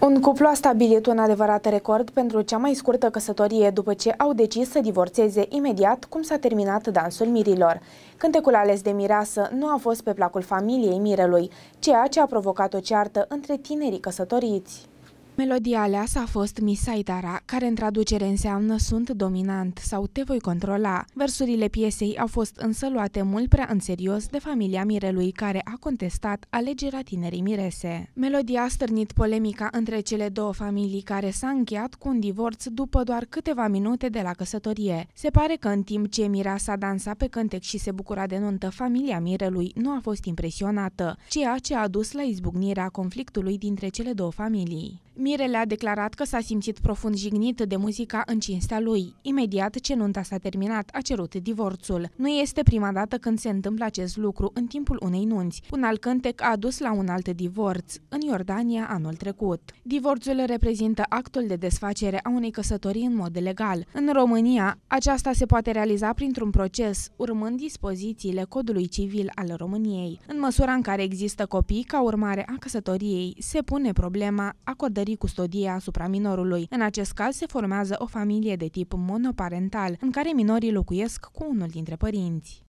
Un cuplu a stabilit un adevărat record pentru cea mai scurtă căsătorie după ce au decis să divorțeze imediat cum s-a terminat dansul mirilor. Cântecul ales de mireasă nu a fost pe placul familiei mirelui, ceea ce a provocat o ceartă între tinerii căsătoriți. Melodia aleasă a fost Misaitara, care în traducere înseamnă sunt dominant sau te voi controla. Versurile piesei au fost însă luate mult prea în serios de familia Mirelui, care a contestat alegerea tinerii Mirese. Melodia a stârnit polemica între cele două familii, care s-a încheiat cu un divorț după doar câteva minute de la căsătorie. Se pare că în timp ce s-a dansat pe cântec și se bucura de nuntă, familia Mirelui nu a fost impresionată, ceea ce a dus la izbucnirea conflictului dintre cele două familii. Mirele a declarat că s-a simțit profund jignit de muzica în cinstea lui. Imediat ce nunta s-a terminat, a cerut divorțul. Nu este prima dată când se întâmplă acest lucru în timpul unei nunți. Un alt cântec a dus la un alt divorț, în Iordania anul trecut. Divorțul reprezintă actul de desfacere a unei căsătorii în mod legal. În România, aceasta se poate realiza printr-un proces, urmând dispozițiile Codului Civil al României. În măsura în care există copii ca urmare a căsătoriei, se pune problema acordării exercitării custodiei asupra minorului. În acest caz se formează o familie de tip monoparental, în care minorii locuiesc cu unul dintre părinți.